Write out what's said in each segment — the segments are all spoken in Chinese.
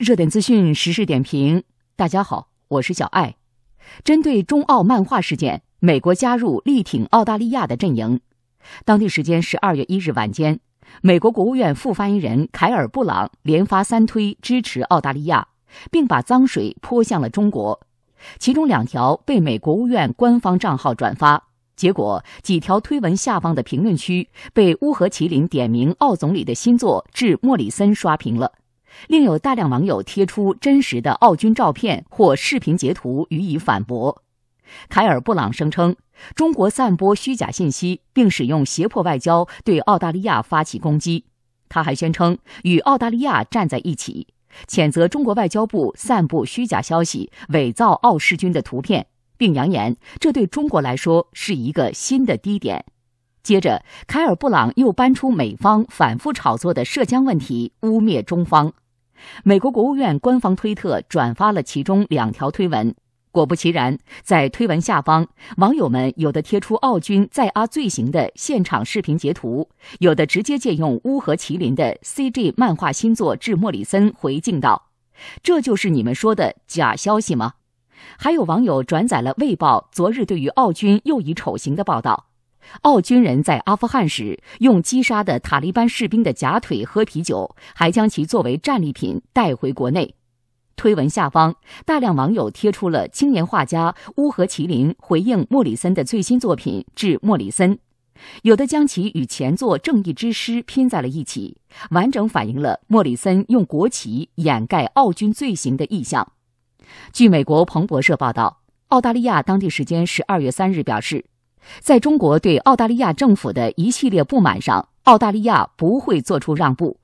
热点资讯、时事点评，大家好，我是小艾。针对中澳漫画事件，美国加入力挺澳大利亚的阵营。当地时间十二月一日晚间，美国国务院副发言人凯尔·布朗连发三推支持澳大利亚，并把脏水泼向了中国。其中两条被美国务院官方账号转发，结果几条推文下方的评论区被乌合麒麟点名澳总理的新作《致莫里森》刷屏了。另有大量网友贴出真实的澳军照片或视频截图予以反驳。凯尔·布朗声称，中国散播虚假信息，并使用胁迫外交对澳大利亚发起攻击。他还宣称与澳大利亚站在一起，谴责中国外交部散布虚假消息、伪造澳士军的图片，并扬言这对中国来说是一个新的低点。接着，凯尔布朗又搬出美方反复炒作的涉疆问题，污蔑中方。美国国务院官方推特转发了其中两条推文，果不其然，在推文下方，网友们有的贴出澳军在阿罪行的现场视频截图，有的直接借用乌合麒麟的 CG 漫画新作致莫里森回敬道：“这就是你们说的假消息吗？”还有网友转载了《卫报》昨日对于澳军又一丑行的报道。澳军人在阿富汗时用击杀的塔利班士兵的假腿喝啤酒，还将其作为战利品带回国内。推文下方，大量网友贴出了青年画家乌合麒麟回应莫里森的最新作品《致莫里森》，有的将其与前作《正义之师》拼在了一起，完整反映了莫里森用国旗掩盖澳军罪行的意向。据美国彭博社报道，澳大利亚当地时间十二月三日表示。在中国对澳大利亚政府的一系列不满上，澳大利亚不会做出让步。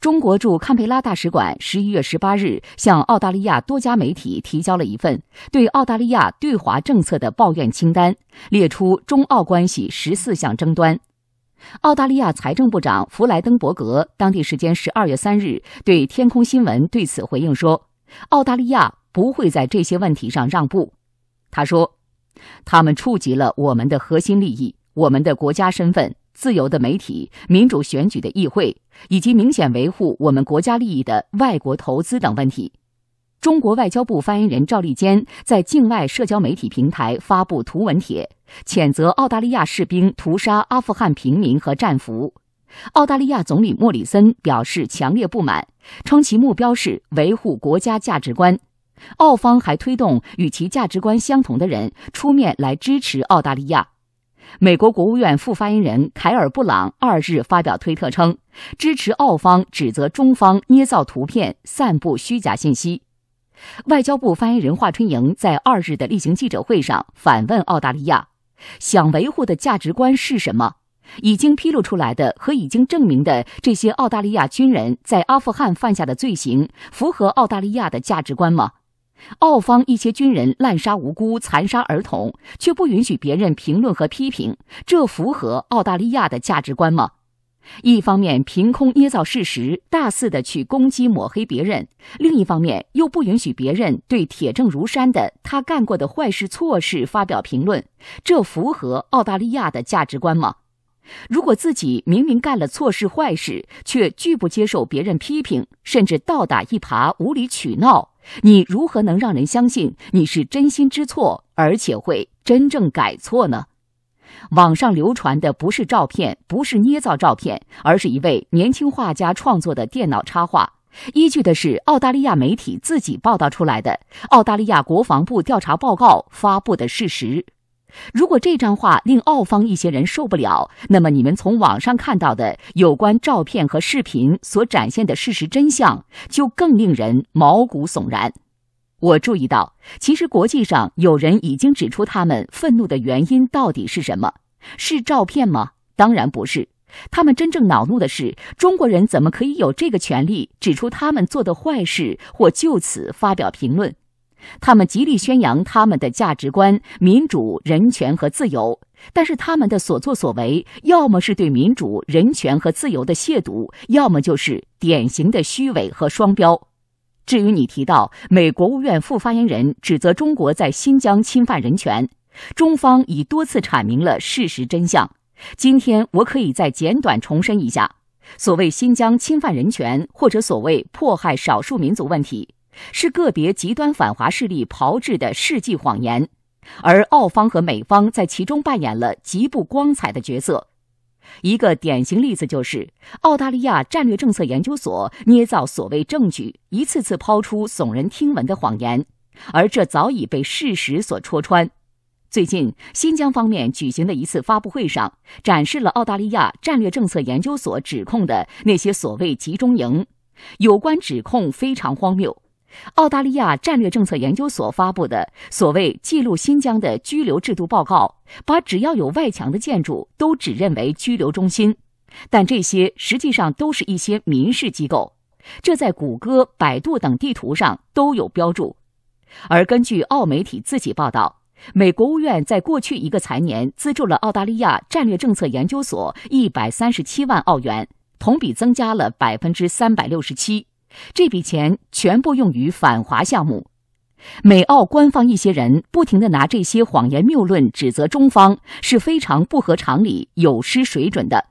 中国驻堪培拉大使馆十一月十八日向澳大利亚多家媒体提交了一份对澳大利亚对华政策的抱怨清单，列出中澳关系十四项争端。澳大利亚财政部长弗莱登伯格当地时间十二月三日对天空新闻对此回应说：“澳大利亚不会在这些问题上让步。”他说。他们触及了我们的核心利益、我们的国家身份、自由的媒体、民主选举的议会，以及明显维护我们国家利益的外国投资等问题。中国外交部发言人赵立坚在境外社交媒体平台发布图文帖，谴责澳大利亚士兵屠杀阿富汗平民和战俘。澳大利亚总理莫里森表示强烈不满，称其目标是维护国家价值观。澳方还推动与其价值观相同的人出面来支持澳大利亚。美国国务院副发言人凯尔·布朗二日发表推特称，支持澳方指责中方捏造图片、散布虚假信息。外交部发言人华春莹在二日的例行记者会上反问澳大利亚：想维护的价值观是什么？已经披露出来的和已经证明的这些澳大利亚军人在阿富汗犯下的罪行，符合澳大利亚的价值观吗？澳方一些军人滥杀无辜、残杀儿童，却不允许别人评论和批评，这符合澳大利亚的价值观吗？一方面凭空捏造事实，大肆的去攻击抹黑别人；另一方面又不允许别人对铁证如山的他干过的坏事、错事发表评论，这符合澳大利亚的价值观吗？如果自己明明干了错事、坏事，却拒不接受别人批评，甚至倒打一耙、无理取闹。你如何能让人相信你是真心知错，而且会真正改错呢？网上流传的不是照片，不是捏造照片，而是一位年轻画家创作的电脑插画，依据的是澳大利亚媒体自己报道出来的澳大利亚国防部调查报告发布的事实。如果这张画令澳方一些人受不了，那么你们从网上看到的有关照片和视频所展现的事实真相，就更令人毛骨悚然。我注意到，其实国际上有人已经指出，他们愤怒的原因到底是什么？是照片吗？当然不是。他们真正恼怒的是，中国人怎么可以有这个权利指出他们做的坏事，或就此发表评论？他们极力宣扬他们的价值观、民主、人权和自由，但是他们的所作所为，要么是对民主、人权和自由的亵渎，要么就是典型的虚伪和双标。至于你提到美国务院副发言人指责中国在新疆侵犯人权，中方已多次阐明了事实真相。今天我可以再简短重申一下：所谓新疆侵犯人权，或者所谓迫害少数民族问题。是个别极端反华势力炮制的世纪谎言，而澳方和美方在其中扮演了极不光彩的角色。一个典型例子就是，澳大利亚战略政策研究所捏造所谓证据，一次次抛出耸人听闻的谎言，而这早已被事实所戳穿。最近，新疆方面举行的一次发布会上，展示了澳大利亚战略政策研究所指控的那些所谓集中营，有关指控非常荒谬。澳大利亚战略政策研究所发布的所谓记录新疆的拘留制度报告，把只要有外墙的建筑都指认为拘留中心，但这些实际上都是一些民事机构，这在谷歌、百度等地图上都有标注。而根据澳媒体自己报道，美国务院在过去一个财年资助了澳大利亚战略政策研究所137万澳元，同比增加了367%。这笔钱全部用于反华项目，美澳官方一些人不停地拿这些谎言谬论指责中方，是非常不合常理、有失水准的。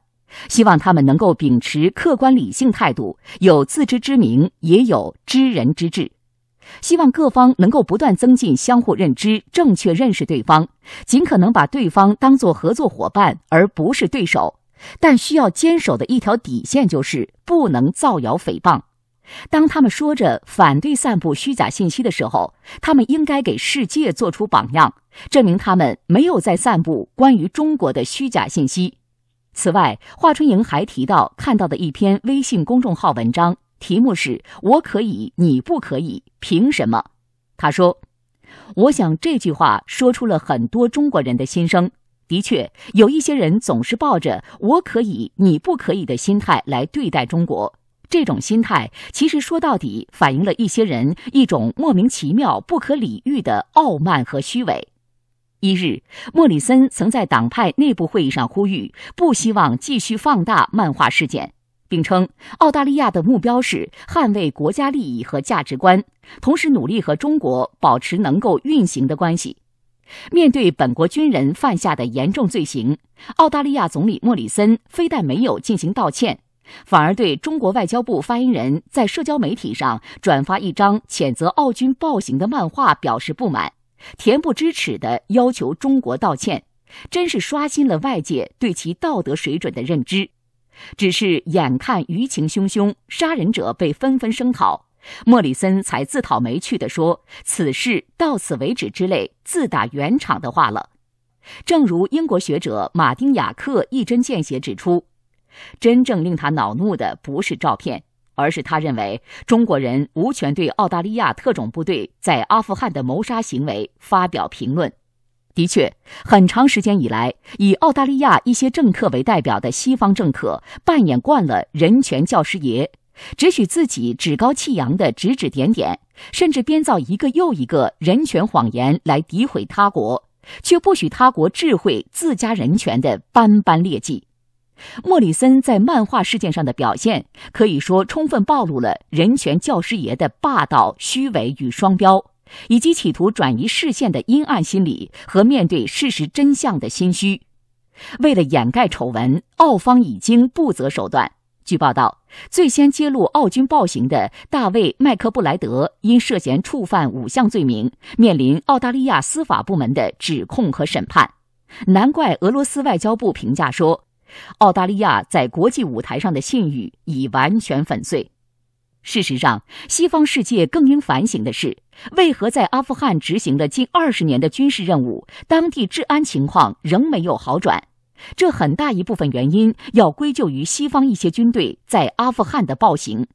希望他们能够秉持客观理性态度，有自知之明，也有知人之智。希望各方能够不断增进相互认知，正确认识对方，尽可能把对方当作合作伙伴，而不是对手。但需要坚守的一条底线就是不能造谣诽谤。当他们说着反对散布虚假信息的时候，他们应该给世界做出榜样，证明他们没有在散布关于中国的虚假信息。此外，华春莹还提到看到的一篇微信公众号文章，题目是“我可以，你不可以，凭什么？”他说：“我想这句话说出了很多中国人的心声。的确，有一些人总是抱着‘我可以，你不可以’的心态来对待中国。”这种心态其实说到底，反映了一些人一种莫名其妙、不可理喻的傲慢和虚伪。一日，莫里森曾在党派内部会议上呼吁，不希望继续放大漫画事件，并称澳大利亚的目标是捍卫国家利益和价值观，同时努力和中国保持能够运行的关系。面对本国军人犯下的严重罪行，澳大利亚总理莫里森非但没有进行道歉。反而对中国外交部发言人，在社交媒体上转发一张谴责澳军暴行的漫画表示不满，恬不知耻地要求中国道歉，真是刷新了外界对其道德水准的认知。只是眼看舆情汹汹，杀人者被纷纷声讨，莫里森才自讨没趣地说“此事到此为止”之类自打圆场的话了。正如英国学者马丁·雅克一针见血指出。真正令他恼怒的不是照片，而是他认为中国人无权对澳大利亚特种部队在阿富汗的谋杀行为发表评论。的确，很长时间以来，以澳大利亚一些政客为代表的西方政客扮演惯了人权教师爷，只许自己趾高气扬地指指点点，甚至编造一个又一个人权谎言来诋毁他国，却不许他国智慧自家人权的斑斑劣迹。莫里森在漫画事件上的表现，可以说充分暴露了人权教师爷的霸道、虚伪与双标，以及企图转移视线的阴暗心理和面对事实真相的心虚。为了掩盖丑闻，澳方已经不择手段。据报道，最先揭露澳军暴行的大卫·麦克布莱德因涉嫌触犯五项罪名，面临澳大利亚司法部门的指控和审判。难怪俄罗斯外交部评价说。澳大利亚在国际舞台上的信誉已完全粉碎。事实上，西方世界更应反省的是，为何在阿富汗执行了近二十年的军事任务，当地治安情况仍没有好转？这很大一部分原因要归咎于西方一些军队在阿富汗的暴行，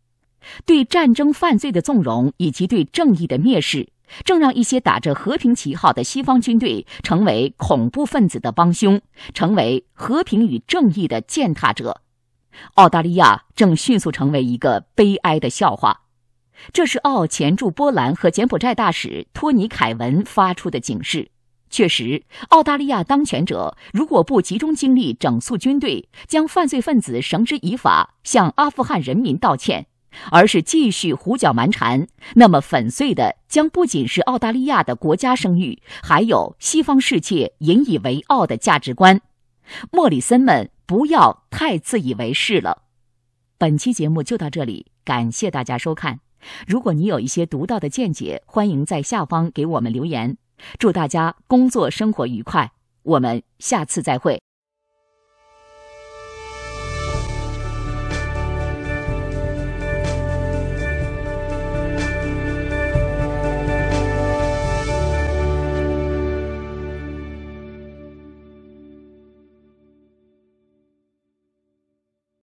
对战争犯罪的纵容以及对正义的蔑视。正让一些打着和平旗号的西方军队成为恐怖分子的帮凶，成为和平与正义的践踏者。澳大利亚正迅速成为一个悲哀的笑话。这是澳前驻波兰和柬埔寨大使托尼·凯文发出的警示。确实，澳大利亚当权者如果不集中精力整肃军队，将犯罪分子绳之以法，向阿富汗人民道歉。而是继续胡搅蛮缠，那么粉碎的将不仅是澳大利亚的国家声誉，还有西方世界引以为傲的价值观。莫里森们不要太自以为是了。本期节目就到这里，感谢大家收看。如果你有一些独到的见解，欢迎在下方给我们留言。祝大家工作生活愉快，我们下次再会。